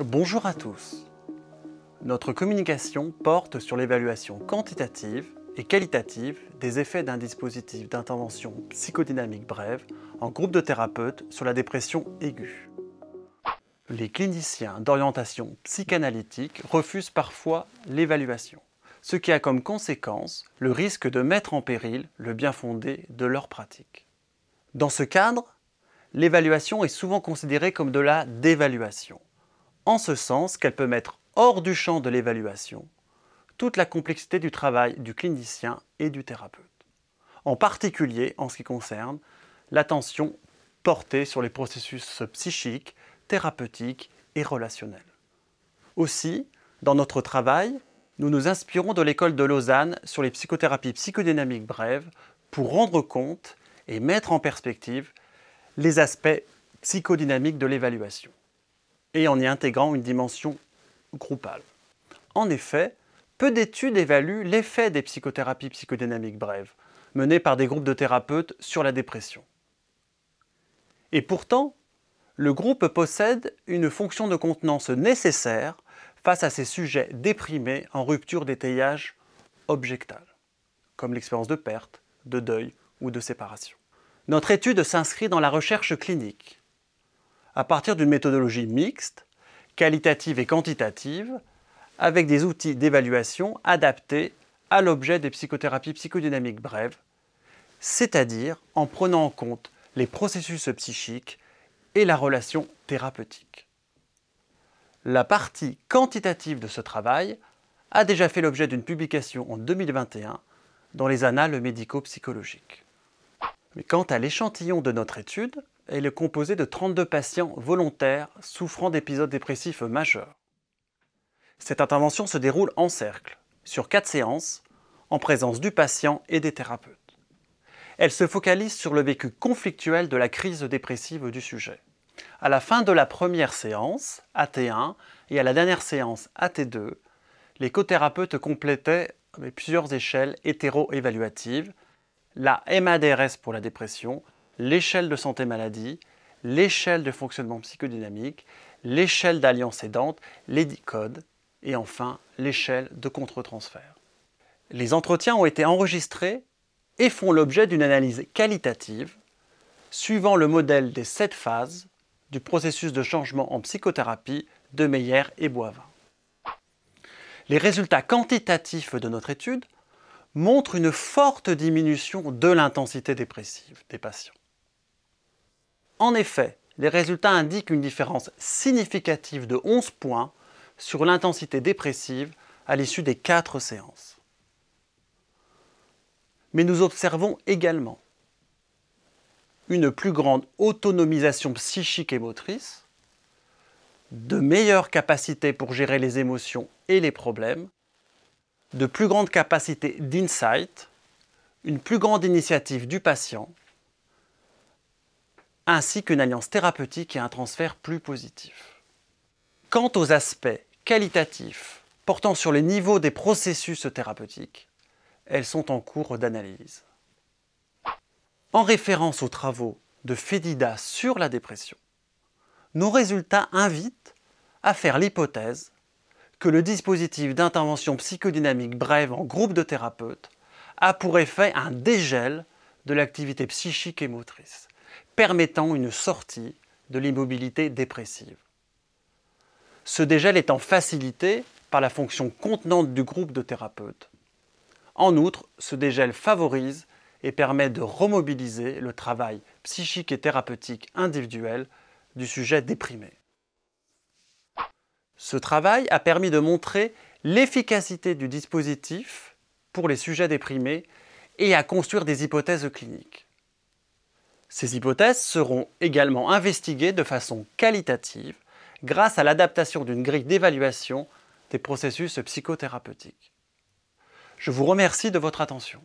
Bonjour à tous. Notre communication porte sur l'évaluation quantitative et qualitative des effets d'un dispositif d'intervention psychodynamique brève en groupe de thérapeutes sur la dépression aiguë. Les cliniciens d'orientation psychanalytique refusent parfois l'évaluation, ce qui a comme conséquence le risque de mettre en péril le bien fondé de leur pratique. Dans ce cadre, l'évaluation est souvent considérée comme de la dévaluation en ce sens qu'elle peut mettre hors du champ de l'évaluation toute la complexité du travail du clinicien et du thérapeute, en particulier en ce qui concerne l'attention portée sur les processus psychiques, thérapeutiques et relationnels. Aussi, dans notre travail, nous nous inspirons de l'école de Lausanne sur les psychothérapies psychodynamiques brèves pour rendre compte et mettre en perspective les aspects psychodynamiques de l'évaluation et en y intégrant une dimension groupale. En effet, peu d'études évaluent l'effet des psychothérapies psychodynamiques brèves, menées par des groupes de thérapeutes sur la dépression. Et pourtant, le groupe possède une fonction de contenance nécessaire face à ces sujets déprimés en rupture d'étayage objectal, comme l'expérience de perte, de deuil ou de séparation. Notre étude s'inscrit dans la recherche clinique, à partir d'une méthodologie mixte, qualitative et quantitative, avec des outils d'évaluation adaptés à l'objet des psychothérapies psychodynamiques brèves, c'est-à-dire en prenant en compte les processus psychiques et la relation thérapeutique. La partie quantitative de ce travail a déjà fait l'objet d'une publication en 2021 dans les annales médico-psychologiques. Mais quant à l'échantillon de notre étude, elle est composée de 32 patients volontaires souffrant d'épisodes dépressifs majeurs. Cette intervention se déroule en cercle, sur 4 séances, en présence du patient et des thérapeutes. Elle se focalise sur le vécu conflictuel de la crise dépressive du sujet. À la fin de la première séance, AT1, et à la dernière séance, AT2, les cothérapeutes complétaient plusieurs échelles hétéroévaluatives, la MADRS pour la dépression l'échelle de santé maladie, l'échelle de fonctionnement psychodynamique, l'échelle d'alliance aidante, les 10 codes et enfin l'échelle de contre-transfert. Les entretiens ont été enregistrés et font l'objet d'une analyse qualitative suivant le modèle des sept phases du processus de changement en psychothérapie de Meyer et Boivin. Les résultats quantitatifs de notre étude montrent une forte diminution de l'intensité dépressive des patients. En effet, les résultats indiquent une différence significative de 11 points sur l'intensité dépressive à l'issue des 4 séances. Mais nous observons également une plus grande autonomisation psychique et motrice, de meilleures capacités pour gérer les émotions et les problèmes, de plus grandes capacités d'insight, une plus grande initiative du patient ainsi qu'une alliance thérapeutique et un transfert plus positif. Quant aux aspects qualitatifs portant sur les niveaux des processus thérapeutiques, elles sont en cours d'analyse. En référence aux travaux de Fedida sur la dépression, nos résultats invitent à faire l'hypothèse que le dispositif d'intervention psychodynamique brève en groupe de thérapeutes a pour effet un dégel de l'activité psychique et motrice, permettant une sortie de l'immobilité dépressive. Ce dégel étant facilité par la fonction contenante du groupe de thérapeutes. En outre, ce dégel favorise et permet de remobiliser le travail psychique et thérapeutique individuel du sujet déprimé. Ce travail a permis de montrer l'efficacité du dispositif pour les sujets déprimés et à construire des hypothèses cliniques. Ces hypothèses seront également investiguées de façon qualitative grâce à l'adaptation d'une grille d'évaluation des processus psychothérapeutiques. Je vous remercie de votre attention.